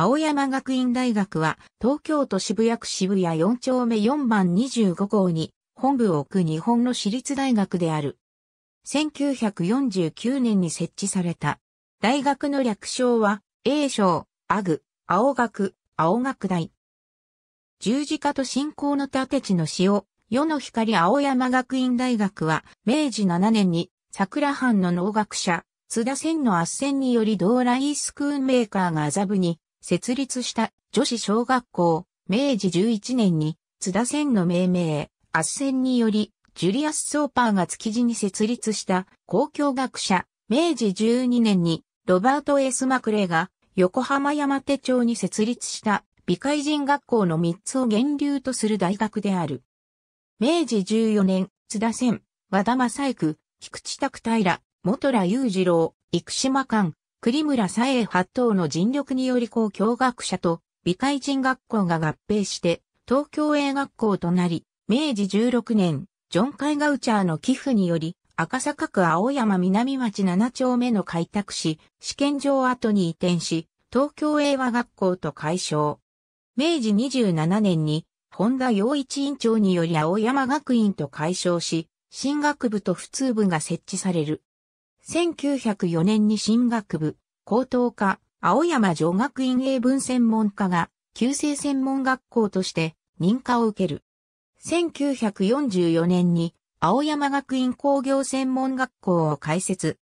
青山学院大学は東京都渋谷区渋谷4丁目4番25号に本部を置く日本の私立大学である。1949年に設置された。大学の略称は A 賞、アグ、青学、青学大。十字架と信仰の盾地の詩を、世の光青山学院大学は、明治7年に、桜藩の農学者、津田仙の圧旋により道来スクーンメーカーが麻布に、設立した女子小学校、明治11年に津田線の命名、圧線により、ジュリアス・ソーパーが築地に設立した公共学者、明治12年にロバート・エス・マクレーが横浜山手町に設立した美海人学校の3つを源流とする大学である。明治14年、津田線、和田正行、菊池拓平、元良雄次郎、生島館、栗村佐英八頭の尽力により公共学者と美海人学校が合併して東京英学校となり、明治16年、ジョン・カイガウチャーの寄付により、赤坂区青山南町7丁目の開拓し、試験場跡に移転し、東京英和学校と改称。明治27年に、本田洋一院長により青山学院と改称し、新学部と普通部が設置される。1904年に進学部、高等科、青山女学院英文専門科が、旧制専門学校として認可を受ける。1944年に、青山学院工業専門学校を開設。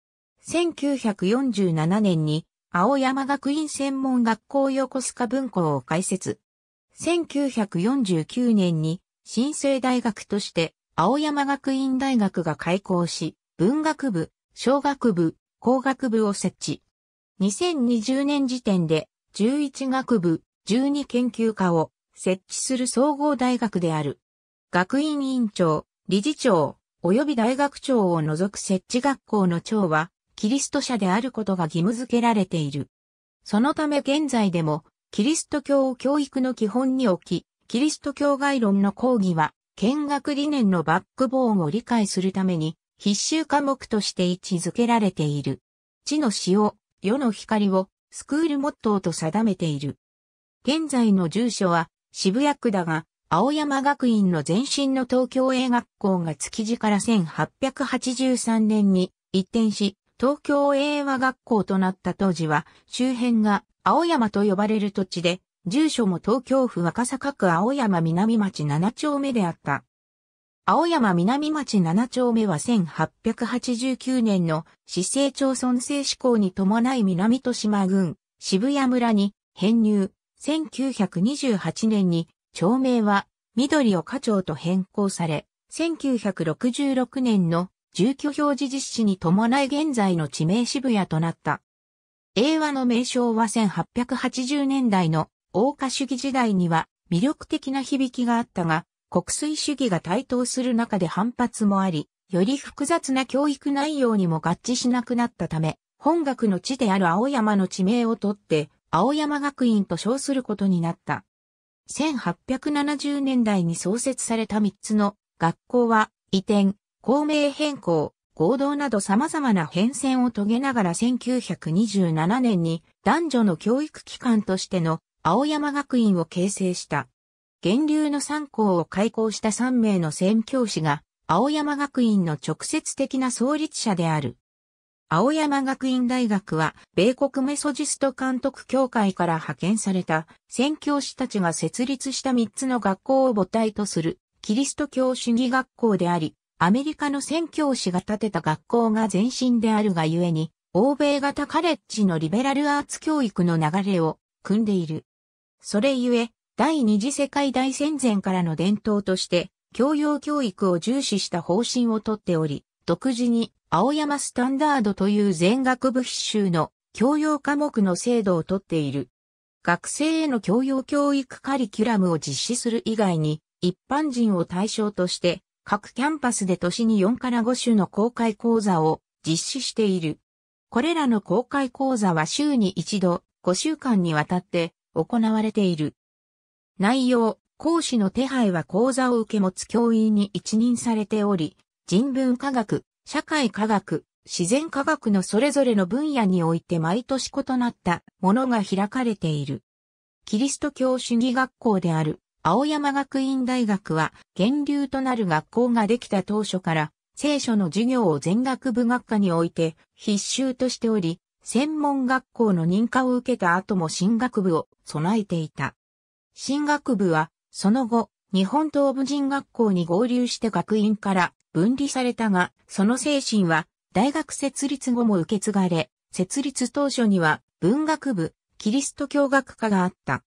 1947年に、青山学院専門学校横須賀分校を開設。1949年に、新生大学として、青山学院大学が開校し、文学部、小学部、工学部を設置。2020年時点で11学部、12研究科を設置する総合大学である。学院委員長、理事長、及び大学長を除く設置学校の長は、キリスト者であることが義務付けられている。そのため現在でも、キリスト教を教育の基本に置き、キリスト教概論の講義は、見学理念のバックボーンを理解するために、必修科目として位置づけられている。地の塩、世の光を、スクールモットーと定めている。現在の住所は、渋谷区だが、青山学院の前身の東京英学校が築地から1883年に一転し、東京英和学校となった当時は、周辺が青山と呼ばれる土地で、住所も東京府若坂区青山南町7丁目であった。青山南町7丁目は1889年の市政町村制施行に伴い南都島郡渋谷村に編入。1928年に町名は緑岡町と変更され、1966年の住居表示実施に伴い現在の地名渋谷となった。英和の名称は1880年代の大歌主義時代には魅力的な響きがあったが、国粋主義が台頭する中で反発もあり、より複雑な教育内容にも合致しなくなったため、本学の地である青山の地名を取って、青山学院と称することになった。1870年代に創設された3つの学校は移転、校名変更、合同など様々な変遷を遂げながら1927年に男女の教育機関としての青山学院を形成した。源流の三校を開校した3名の宣教師が、青山学院の直接的な創立者である。青山学院大学は、米国メソジスト監督協会から派遣された、宣教師たちが設立した3つの学校を母体とする、キリスト教主義学校であり、アメリカの宣教師が建てた学校が前身であるがゆえに、欧米型カレッジのリベラルアーツ教育の流れを組んでいる。それゆえ、第二次世界大戦前からの伝統として、教養教育を重視した方針をとっており、独自に青山スタンダードという全学部必修の教養科目の制度をとっている。学生への教養教育カリキュラムを実施する以外に、一般人を対象として、各キャンパスで年に4から5種の公開講座を実施している。これらの公開講座は週に1度、5週間にわたって行われている。内容、講師の手配は講座を受け持つ教員に一任されており、人文科学、社会科学、自然科学のそれぞれの分野において毎年異なったものが開かれている。キリスト教主義学校である青山学院大学は源流となる学校ができた当初から聖書の授業を全学部学科において必修としており、専門学校の認可を受けた後も進学部を備えていた。進学部は、その後、日本東部人学校に合流して学院から分離されたが、その精神は、大学設立後も受け継がれ、設立当初には、文学部、キリスト教学科があった。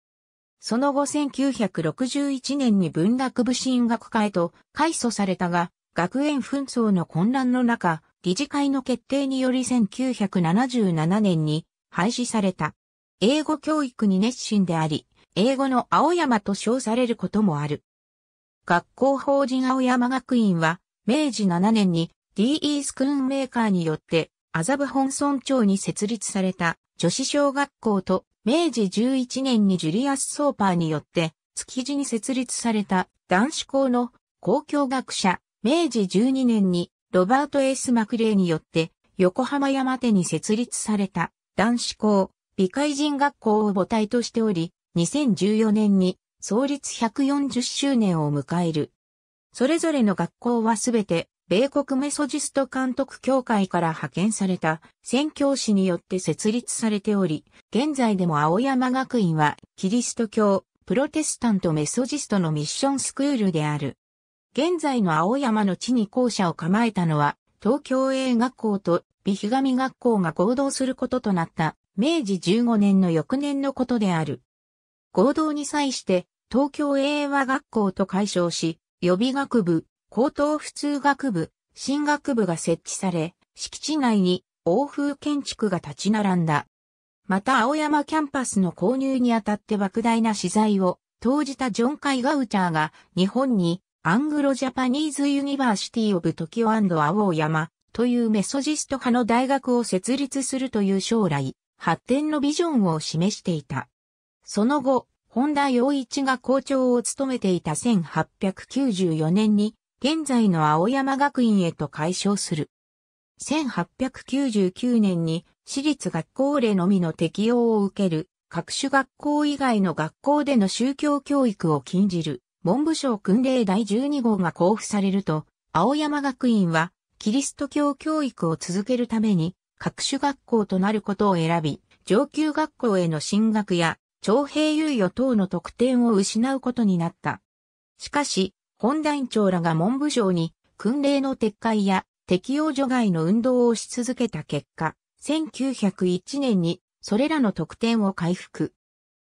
その後1961年に文学部進学科へと改祖されたが、学園紛争の混乱の中、理事会の決定により1977年に廃止された。英語教育に熱心であり、英語の青山と称されることもある。学校法人青山学院は、明治7年に D.E. スクーンメーカーによって、麻布本村町に設立された女子小学校と、明治11年にジュリアス・ソーパーによって、築地に設立された男子校の公共学者、明治12年にロバート・エース・マクレーによって横浜山手に設立された男子校、美海人学校を母体としており、2014年に創立140周年を迎える。それぞれの学校はすべて米国メソジスト監督協会から派遣された宣教師によって設立されており、現在でも青山学院はキリスト教、プロテスタントメソジストのミッションスクールである。現在の青山の地に校舎を構えたのは、東京 A 学校と美日上学校が合同することとなった明治15年の翌年のことである。合同に際して、東京英和学校と解消し、予備学部、高等普通学部、進学部が設置され、敷地内に欧風建築が立ち並んだ。また青山キャンパスの購入にあたって莫大な資材を投じたジョン・カイ・ガウチャーが日本にアングロ・ジャパニーズ・ユニバーシティ・オブ・トキオ青山というメソジスト派の大学を設立するという将来、発展のビジョンを示していた。その後、本田洋一が校長を務めていた1894年に、現在の青山学院へと改称する。1899年に、私立学校例のみの適用を受ける、各種学校以外の学校での宗教教育を禁じる、文部省訓令第12号が交付されると、青山学院は、キリスト教教育を続けるために、各種学校となることを選び、上級学校への進学や徴兵猶予等の特典を失うことになった。しかし、本団長らが文部省に訓令の撤回や適用除外の運動をし続けた結果、1901年にそれらの特典を回復。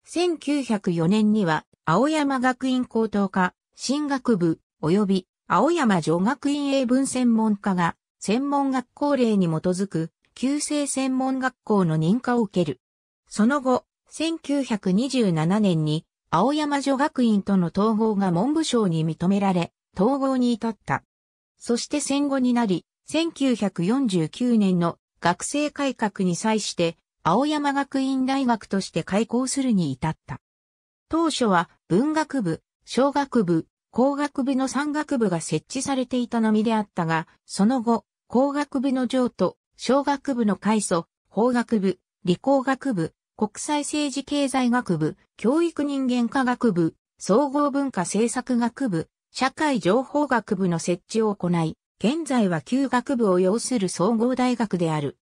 1904年には青山学院高等科、進学部、及び青山女学院英文専門科が専門学校令に基づく旧制専門学校の認可を受ける。その後、1927年に青山女学院との統合が文部省に認められ、統合に至った。そして戦後になり、1949年の学生改革に際して、青山学院大学として開校するに至った。当初は文学部、小学部、工学部の三学部が設置されていたのみであったが、その後、工学部の上と小学部の開祖、法学部、理工学部、国際政治経済学部、教育人間科学部、総合文化政策学部、社会情報学部の設置を行い、現在は旧学部を要する総合大学である。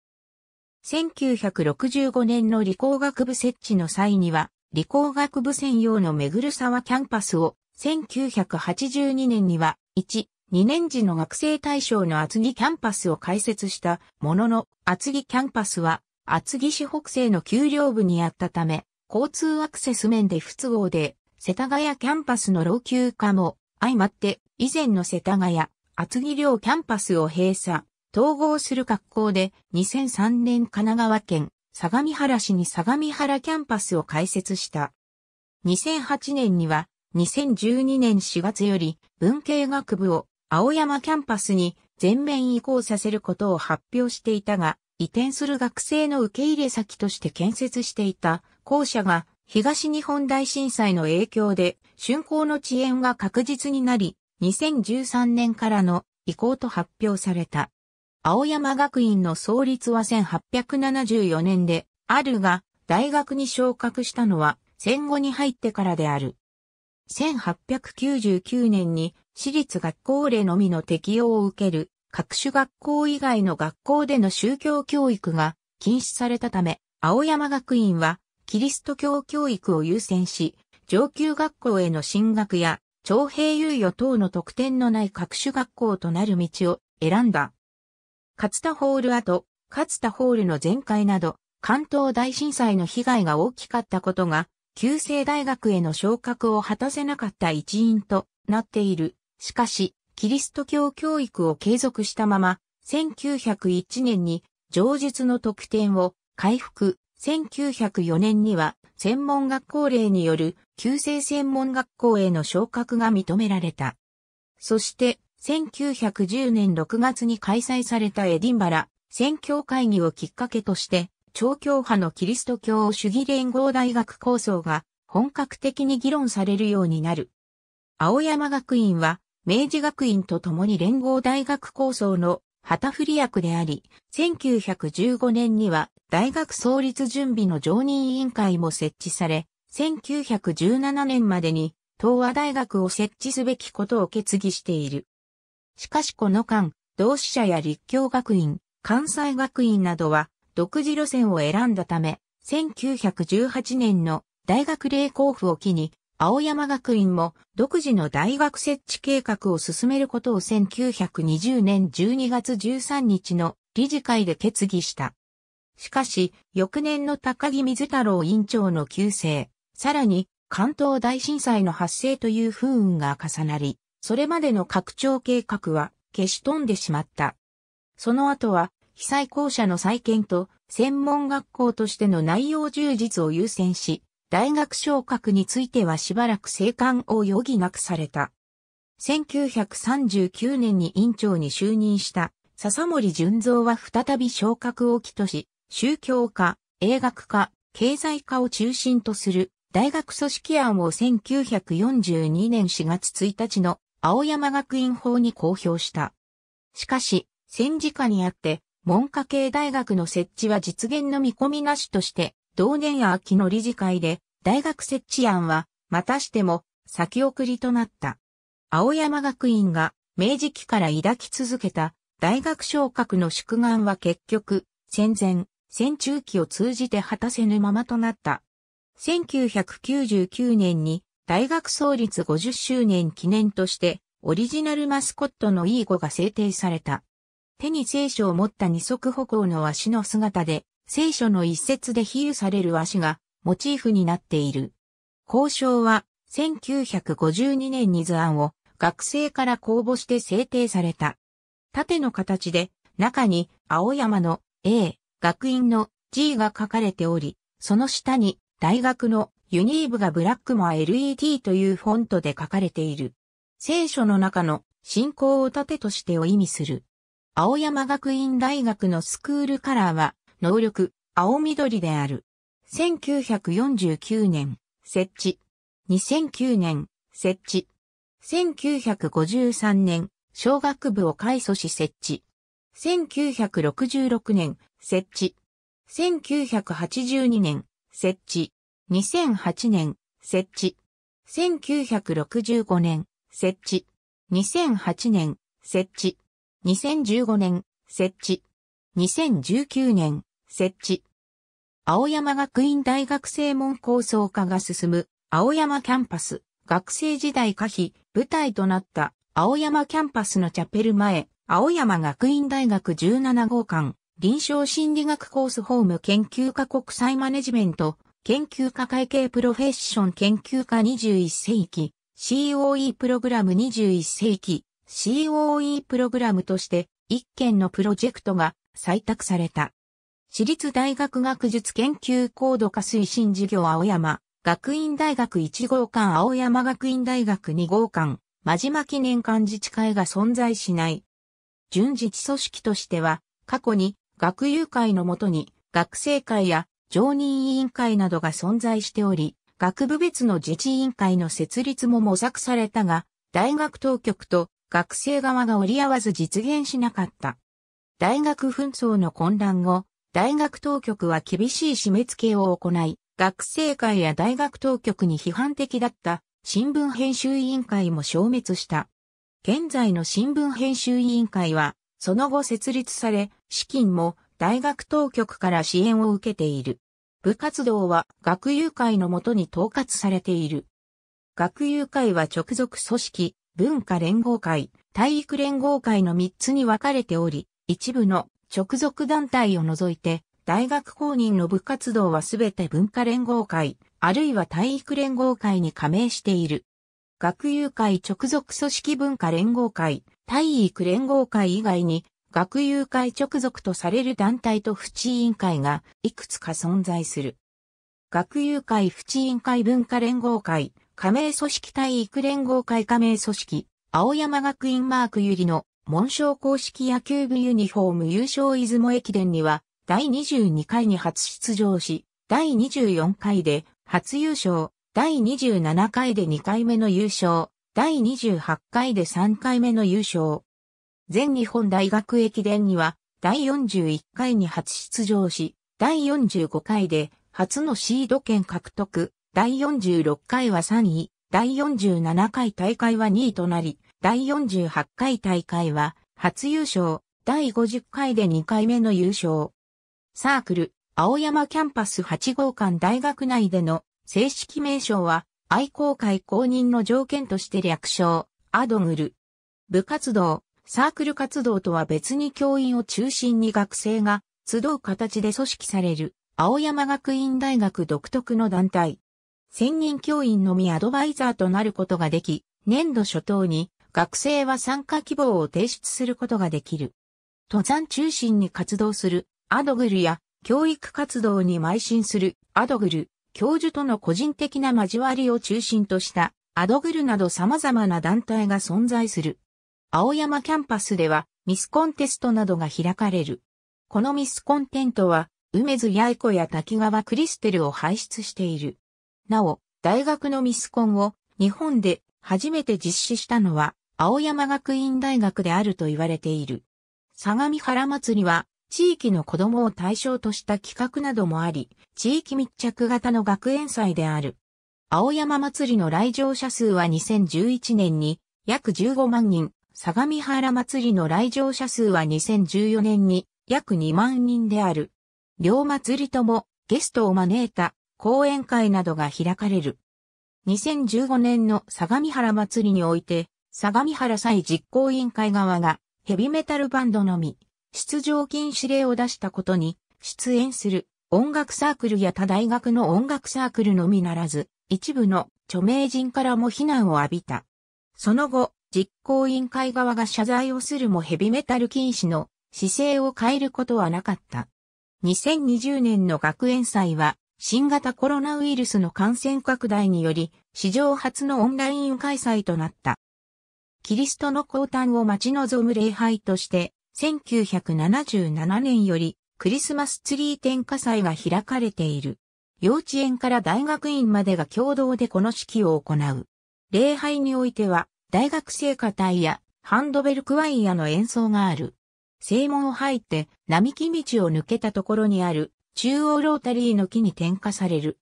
1965年の理工学部設置の際には、理工学部専用のめぐる沢キャンパスを、1982年には、1、2年時の学生対象の厚木キャンパスを開設したものの、厚木キャンパスは厚木市北西の丘陵部にあったため、交通アクセス面で不都合で、世田谷キャンパスの老朽化も相まって以前の世田谷、厚木寮キャンパスを閉鎖、統合する格好で2003年神奈川県相模原市に相模原キャンパスを開設した。2008年には2012年4月より文系学部を青山キャンパスに全面移行させることを発表していたが、移転する学生の受け入れ先として建設していた校舎が東日本大震災の影響で竣工の遅延が確実になり、2013年からの移行と発表された。青山学院の創立は1874年で、あるが、大学に昇格したのは戦後に入ってからである。1899年に私立学校令のみの適用を受ける各種学校以外の学校での宗教教育が禁止されたため、青山学院はキリスト教教育を優先し、上級学校への進学や徴兵猶予等の特典のない各種学校となる道を選んだ。勝田ホール跡、勝田ホールの全開など、関東大震災の被害が大きかったことが、旧制大学への昇格を果たせなかった一因となっている。しかし、キリスト教教育を継続したまま、1901年に上述の特典を回復、1904年には専門学校令による旧制専門学校への昇格が認められた。そして、1910年6月に開催されたエディンバラ宣教会議をきっかけとして、超教派のキリスト教主義連合大学構想が本格的に議論されるようになる。青山学院は明治学院と共に連合大学構想の旗振り役であり、1915年には大学創立準備の常任委員会も設置され、1917年までに東和大学を設置すべきことを決議している。しかしこの間、同志社や立教学院、関西学院などは独自路線を選んだため、1918年の大学霊交付を機に青山学院も独自の大学設置計画を進めることを1920年12月13日の理事会で決議した。しかし、翌年の高木水太郎委員長の旧姓、さらに関東大震災の発生という不運が重なり、それまでの拡張計画は消し飛んでしまった。その後は、被災校舎の再建と専門学校としての内容充実を優先し、大学昇格についてはしばらく生還を余儀なくされた。1939年に院長に就任した笹森純三は再び昇格を起とし、宗教家、英学家、経済家を中心とする大学組織案を1942年4月1日の青山学院法に公表した。しかし、戦時下にあって、文科系大学の設置は実現の見込みなしとして、同年秋の理事会で、大学設置案は、またしても、先送りとなった。青山学院が、明治期から抱き続けた、大学昇格の祝願は結局、戦前、戦中期を通じて果たせぬままとなった。1999年に、大学創立50周年記念として、オリジナルマスコットのイーゴが制定された。手に聖書を持った二足歩行の足の姿で、聖書の一節で比喩される和紙がモチーフになっている。交渉は1952年に図案を学生から公募して制定された。縦の形で中に青山の A、学院の G が書かれており、その下に大学のユニーブがブラックマ LET というフォントで書かれている。聖書の中の信仰を盾としてを意味する。青山学院大学のスクールカラーは能力、青緑である。1949年、設置。2009年、設置。1953年、小学部を改組し設置。1966年、設置。1982年、設置。2008年、設置。1965年、設置。2008年、設置。2015年、設置。2019年、設置。青山学院大学正門構想化が進む青山キャンパス、学生時代可否、舞台となった青山キャンパスのチャペル前、青山学院大学17号館、臨床心理学コースホーム研究科国際マネジメント、研究科会計プロフェッション研究科21世紀、COE プログラム21世紀、COE プログラムとして、1件のプロジェクトが採択された。私立大学学術研究高度化推進事業青山、学院大学1号館青山学院大学2号館、真島記念館自治会が存在しない。準自治組織としては、過去に学友会のもとに学生会や常任委員会などが存在しており、学部別の自治委員会の設立も模索されたが、大学当局と学生側が折り合わず実現しなかった。大学紛争の混乱後、大学当局は厳しい締め付けを行い、学生会や大学当局に批判的だった新聞編集委員会も消滅した。現在の新聞編集委員会は、その後設立され、資金も大学当局から支援を受けている。部活動は学友会のもとに統括されている。学友会は直属組織、文化連合会、体育連合会の3つに分かれており、一部の直属団体を除いて、大学公認の部活動はすべて文化連合会、あるいは体育連合会に加盟している。学友会直属組織文化連合会、体育連合会以外に、学友会直属とされる団体と府知委員会がいくつか存在する。学友会府知委員会文化連合会、加盟組織体育連合会加盟組織、青山学院マークゆりの紋章公式野球部ユニフォーム優勝出雲駅伝には、第22回に初出場し、第24回で初優勝、第27回で2回目の優勝、第28回で3回目の優勝。全日本大学駅伝には、第41回に初出場し、第45回で初のシード権獲得、第46回は3位、第47回大会は2位となり、第48回大会は、初優勝、第50回で2回目の優勝。サークル、青山キャンパス8号館大学内での正式名称は、愛好会公認の条件として略称、アドグル。部活動、サークル活動とは別に教員を中心に学生が集う形で組織される、青山学院大学独特の団体。専任教員のみアドバイザーとなることができ、年度初頭に学生は参加希望を提出することができる。登山中心に活動するアドグルや教育活動に邁進するアドグル、教授との個人的な交わりを中心としたアドグルなど様々な団体が存在する。青山キャンパスではミスコンテストなどが開かれる。このミスコンテントは梅津八重子や滝川クリステルを輩出している。なお、大学のミスコンを日本で初めて実施したのは青山学院大学であると言われている。相模原祭は、地域の子供を対象とした企画などもあり、地域密着型の学園祭である。青山祭りの来場者数は2011年に約15万人、相模原祭の来場者数は2014年に約2万人である。両祭りともゲストを招いた講演会などが開かれる。2015年の相模原祭において、相模原祭実行委員会側がヘビメタルバンドのみ出場禁止令を出したことに出演する音楽サークルや他大学の音楽サークルのみならず一部の著名人からも非難を浴びた。その後、実行委員会側が謝罪をするもヘビメタル禁止の姿勢を変えることはなかった。2020年の学園祭は新型コロナウイルスの感染拡大により史上初のオンライン開催となった。キリストの降誕を待ち望む礼拝として、1977年よりクリスマスツリー点火祭が開かれている。幼稚園から大学院までが共同でこの式を行う。礼拝においては、大学生歌隊やハンドベルクワイアの演奏がある。正門を入って並木道を抜けたところにある中央ロータリーの木に点火される。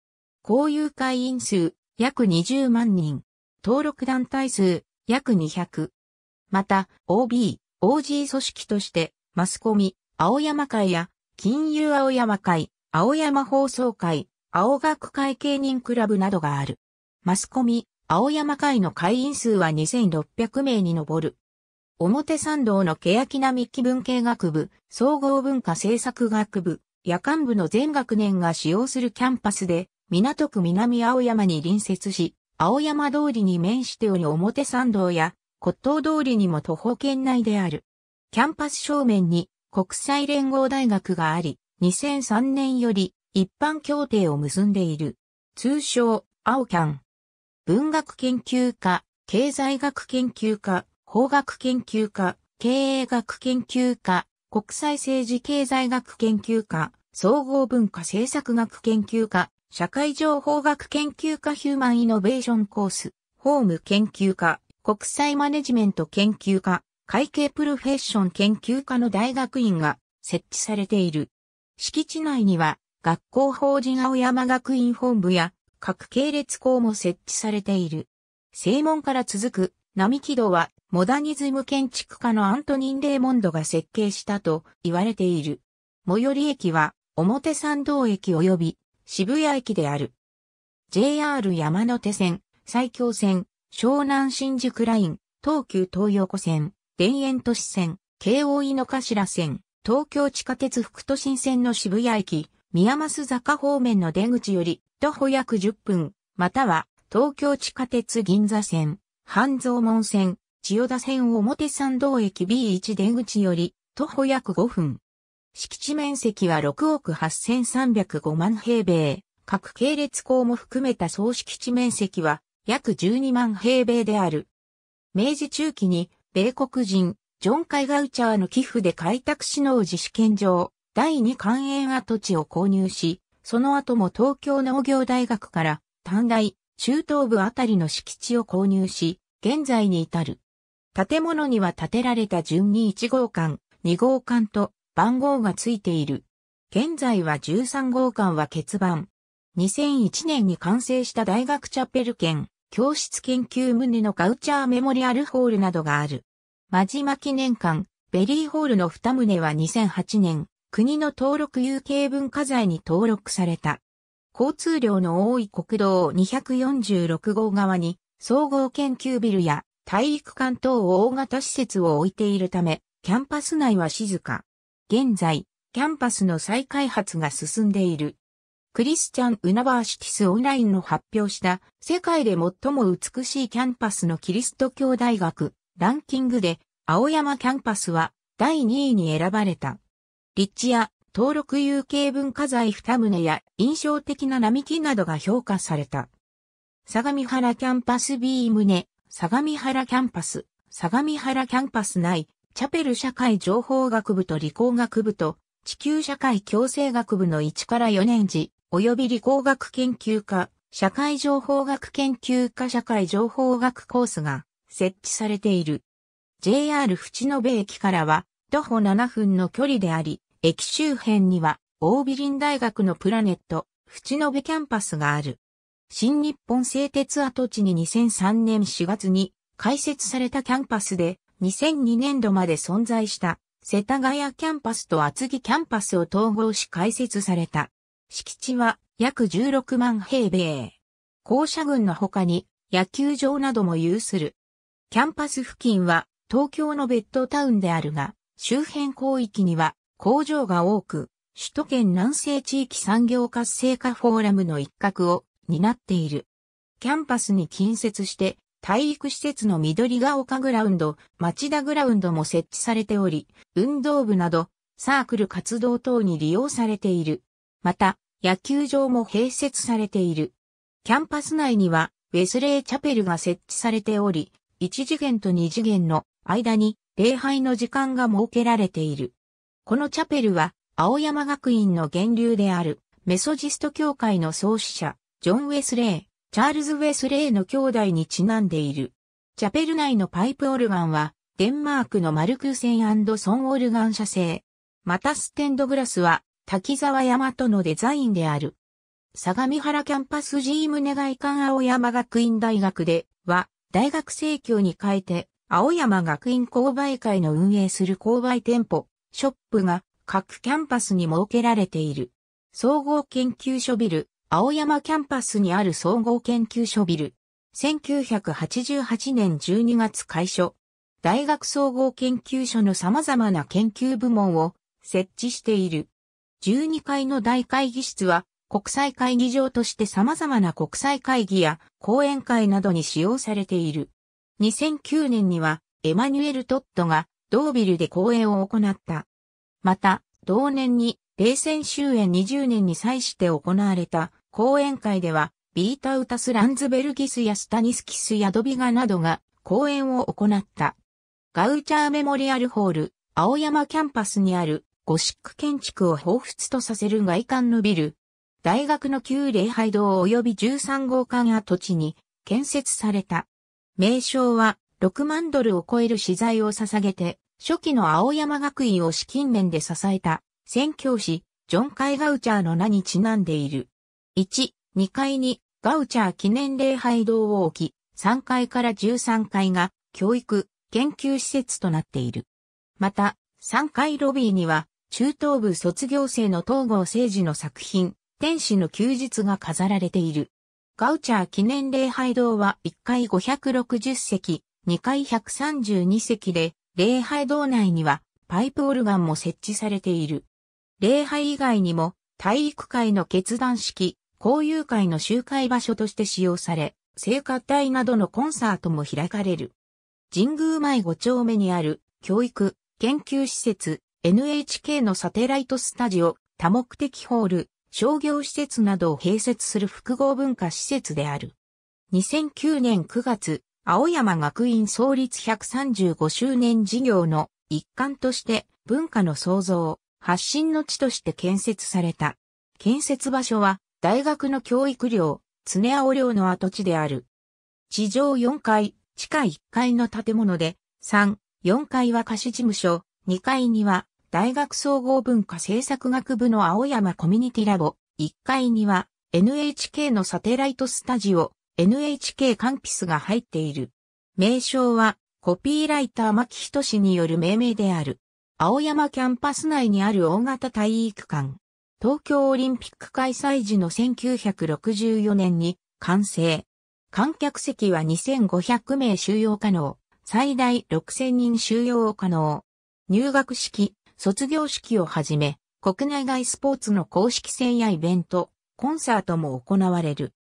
交友会員数約20万人。登録団体数約200。また、OB、OG 組織として、マスコミ、青山会や、金融青山会、青山放送会、青学会計人クラブなどがある。マスコミ、青山会の会員数は2600名に上る。表参道の欅並木文系学部、総合文化政策学部、夜間部の全学年が使用するキャンパスで、港区南青山に隣接し、青山通りに面しており表参道や骨董通りにも徒歩圏内である。キャンパス正面に国際連合大学があり、2003年より一般協定を結んでいる。通称、青キャン。文学研究家、経済学研究家、法学研究家、経営学研究家、国際政治経済学研究家、総合文化政策学研究家、社会情報学研究科ヒューマンイノベーションコース、ホーム研究科、国際マネジメント研究科、会計プロフェッション研究科の大学院が設置されている。敷地内には、学校法人青山学院本部や各系列校も設置されている。正門から続く並木戸はモダニズム建築家のアントニン・レーモンドが設計したと言われている。最寄り駅は表参道駅及び渋谷駅である。JR 山手線、埼京線、湘南新宿ライン、東急東横線、田園都市線、京王井の頭線、東京地下鉄副都心線の渋谷駅、宮益坂方面の出口より、徒歩約10分、または、東京地下鉄銀座線、半蔵門線、千代田線表参道駅 B1 出口より、徒歩約5分。敷地面積は6億8305万平米。各系列校も含めた総敷地面積は約12万平米である。明治中期に米国人、ジョン・カイガウチャーの寄付で開拓市農自主権上、第二官園跡地を購入し、その後も東京農業大学から短大、中東部あたりの敷地を購入し、現在に至る。建物には建てられた順に1号館、2号館と番号がついている。現在は13号館は欠番。2001年に完成した大学チャペル兼、教室研究棟のガウチャーメモリアルホールなどがある。真島記念館、ベリーホールの2棟は2008年、国の登録有形文化財に登録された。交通量の多い国道246号側に、総合研究ビルや体育館等を大型施設を置いているため、キャンパス内は静か。現在、キャンパスの再開発が進んでいる。クリスチャン・ウナバーシティス・オンラインの発表した世界で最も美しいキャンパスのキリスト教大学ランキングで青山キャンパスは第2位に選ばれた。立地や登録有形文化財2棟や印象的な並木などが評価された。相模原キャンパス B 棟、相模原キャンパス、相模原キャンパス内、チャペル社会情報学部と理工学部と地球社会共生学部の1から4年次、及び理工学研究科、社会情報学研究科社会情報学コースが設置されている。JR 淵野部駅からは徒歩7分の距離であり、駅周辺には大美林大学のプラネット、淵野部キャンパスがある。新日本製鉄跡地に2003年4月に開設されたキャンパスで2002年度まで存在した世田谷キャンパスと厚木キャンパスを統合し開設された。敷地は約16万平米。校舎群の他に野球場なども有する。キャンパス付近は東京のベッドタウンであるが、周辺広域には工場が多く、首都圏南西地域産業活性化フォーラムの一角を担っている。キャンパスに近接して体育施設の緑が丘グラウンド、町田グラウンドも設置されており、運動部など、サークル活動等に利用されている。また、野球場も併設されている。キャンパス内には、ウェスレーチャペルが設置されており、1次元と2次元の間に礼拝の時間が設けられている。このチャペルは、青山学院の源流である、メソジスト教会の創始者、ジョン・ウェスレー、チャールズ・ウェスレイの兄弟にちなんでいる。チャペル内のパイプオルガンは、デンマークのマルクセンソンオルガン社製。またステンドグラスは、滝沢山とのデザインである。相模原キャンパスジーム胸外館青山学院大学では、大学生協に変えて、青山学院購買会の運営する購買店舗、ショップが各キャンパスに設けられている。総合研究所ビル、青山キャンパスにある総合研究所ビル。1988年12月開所。大学総合研究所の様々な研究部門を設置している。12階の大会議室は国際会議場として様々な国際会議や講演会などに使用されている。2009年にはエマニュエル・トットが同ビルで講演を行った。また、同年に冷戦終焉20年に際して行われた講演会では、ビータウタス・ランズベルギスやスタニスキス・ヤドビガなどが講演を行った。ガウチャーメモリアルホール、青山キャンパスにあるゴシック建築を彷彿とさせる外観のビル、大学の旧礼拝堂及び13号館跡地に建設された。名称は6万ドルを超える資材を捧げて、初期の青山学院を資金面で支えた、宣教師、ジョン・カイガウチャーの名にちなんでいる。1、2階にガウチャー記念礼拝堂を置き、3階から13階が教育、研究施設となっている。また、3階ロビーには、中等部卒業生の東郷政治の作品、天使の休日が飾られている。ガウチャー記念礼拝堂は1階560席、2階132席で、礼拝堂内にはパイプオルガンも設置されている。礼拝以外にも体育会の決断式、交友会の集会場所として使用され、聖歌隊などのコンサートも開かれる。神宮前5丁目にある教育、研究施設、NHK のサテライトスタジオ、多目的ホール、商業施設などを併設する複合文化施設である。2009年9月、青山学院創立135周年事業の一環として文化の創造、発信の地として建設された。建設場所は大学の教育寮、常青寮の跡地である。地上4階、地下1階の建物で、3、4階は貸し事務所、2階には大学総合文化政策学部の青山コミュニティラボ、1階には NHK のサテライトスタジオ、NHK カンピスが入っている。名称は、コピーライター牧人氏による命名である。青山キャンパス内にある大型体育館。東京オリンピック開催時の1964年に完成。観客席は2500名収容可能。最大6000人収容可能。入学式、卒業式をはじめ、国内外スポーツの公式戦やイベント、コンサートも行われる。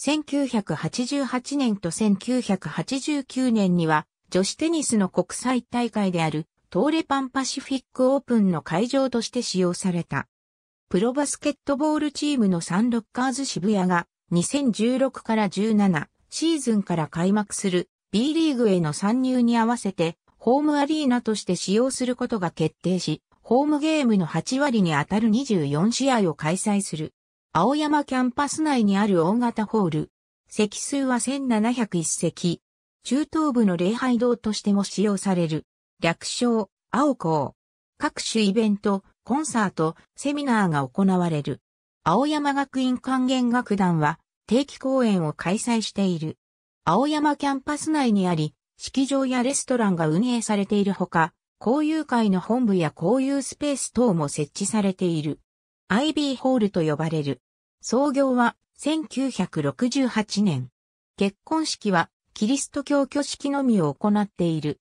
1988年と1989年には、女子テニスの国際大会である、トーレパンパシフィックオープンの会場として使用された。プロバスケットボールチームのサンロッカーズ渋谷が2016から17シーズンから開幕する B リーグへの参入に合わせてホームアリーナとして使用することが決定し、ホームゲームの8割に当たる24試合を開催する。青山キャンパス内にある大型ホール。席数は1701席。中東部の礼拝堂としても使用される。略称、青校。各種イベント、コンサート、セミナーが行われる。青山学院管弦楽団は定期公演を開催している。青山キャンパス内にあり、式場やレストランが運営されているほか、交友会の本部や交友スペース等も設置されている。IB ホールと呼ばれる。創業は1968年。結婚式はキリスト教挙式のみを行っている。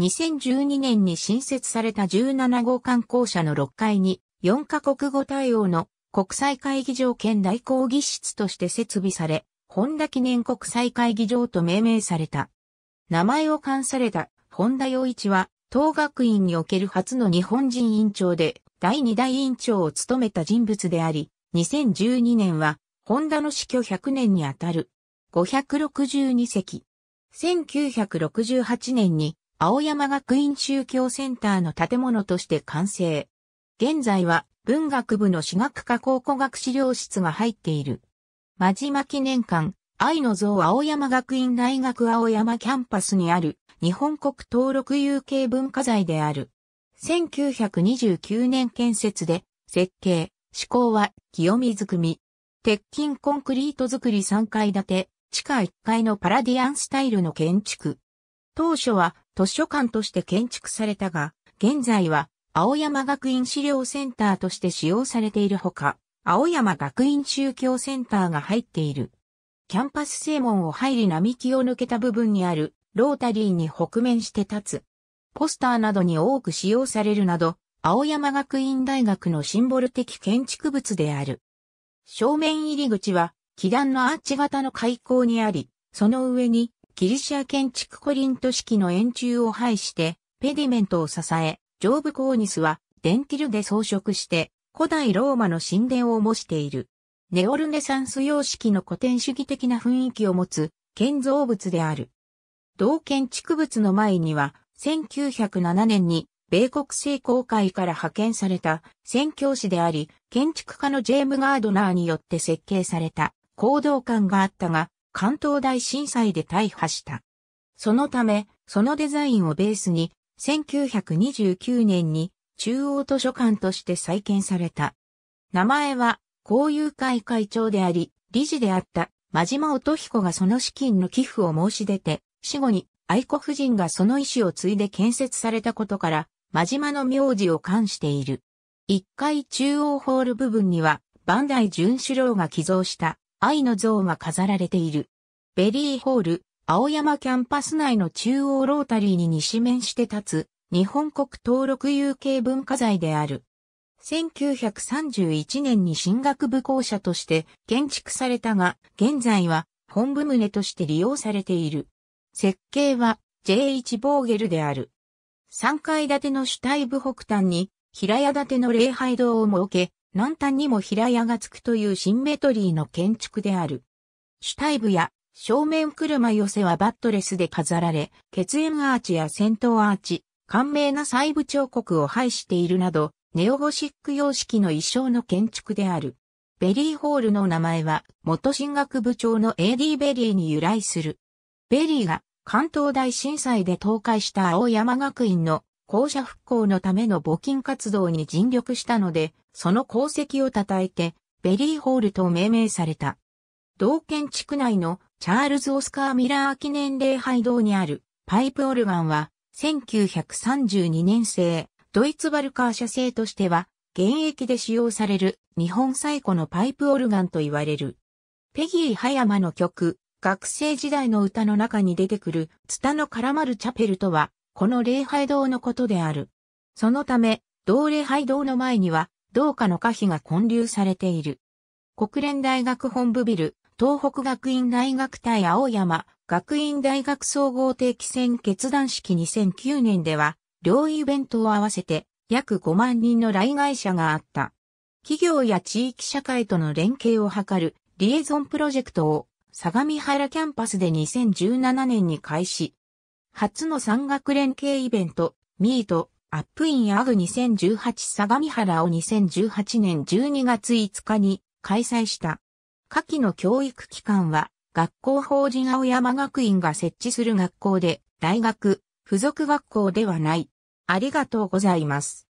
2012年に新設された17号観光車の6階に4カ国語対応の国際会議場兼大講義室として設備され、ホンダ記念国際会議場と命名された。名前を冠されたホンダ洋一は、当学院における初の日本人委員長で、第2代員長を務めた人物であり、2012年は、ホンダの死去100年にあたる。562席。1968年に青山学院宗教センターの建物として完成。現在は文学部の私学科考古学資料室が入っている。真島記念館、愛の像青山学院大学青山キャンパスにある日本国登録有形文化財である。1929年建設で設計、施工は清水組。鉄筋コンクリート造り3階建て、地下1階のパラディアンスタイルの建築。当初は図書館として建築されたが、現在は青山学院資料センターとして使用されているほか、青山学院宗教センターが入っている。キャンパス正門を入り並木を抜けた部分にあるロータリーに北面して立つ。ポスターなどに多く使用されるなど、青山学院大学のシンボル的建築物である。正面入り口は、基壇のアーチ型の開口にあり、その上にギリシア建築コリント式の円柱を配して、ペディメントを支え、上部コーニスはデンティルで装飾して、古代ローマの神殿を模している。ネオルネサンス様式の古典主義的な雰囲気を持つ建造物である。同建築物の前には、1907年に米国政公会から派遣された宣教師であり、建築家のジェーム・ガードナーによって設計された行動館があったが、関東大震災で大破した。そのため、そのデザインをベースに、1929年に中央図書館として再建された。名前は、交友会会長であり、理事であった、真島乙彦がその資金の寄付を申し出て、死後に愛子夫人がその意思を継いで建設されたことから、真島の名字を冠している。1階中央ホール部分には、万代純四郎が寄贈した愛の像が飾られている。ベリーホール、青山キャンパス内の中央ロータリーに西面して立つ、日本国登録有形文化財である。1931年に進学部校舎として建築されたが、現在は本部棟として利用されている。設計は J1 ボーゲルである。3階建ての主体部北端に平屋建ての礼拝堂を設け、南端にも平屋がつくというシンメトリーの建築である。主体部や正面車寄せはバットレスで飾られ、血縁アーチや戦闘アーチ、簡明な細部彫刻を配しているなど、ネオゴシック様式の衣装の建築である。ベリーホールの名前は、元進学部長の AD ベリーに由来する。ベリーが関東大震災で倒壊した青山学院の校舎復興のための募金活動に尽力したので、その功績を称えて、ベリーホールと命名された。同県地区内のチャールズ・オスカー・ミラー記念礼拝堂にあるパイプオルガンは、1932年製、ドイツバルカー社製としては、現役で使用される日本最古のパイプオルガンと言われる。ペギー・葉山の曲、学生時代の歌の中に出てくる、ツタの絡まるチャペルとはこの礼拝堂のことである。そのため、同礼拝堂の前には、同家の可否が混流されている。国連大学本部ビル、東北学院大学対青山、学院大学総合定期戦決断式2009年では、両イベントを合わせて約5万人の来外者があった。企業や地域社会との連携を図るリエゾンプロジェクトを相模原キャンパスで2017年に開始、初の産学連携イベント、ミート、アップインアグ2018相模原を2018年12月5日に開催した。下記の教育機関は、学校法人青山学院が設置する学校で、大学、付属学校ではない。ありがとうございます。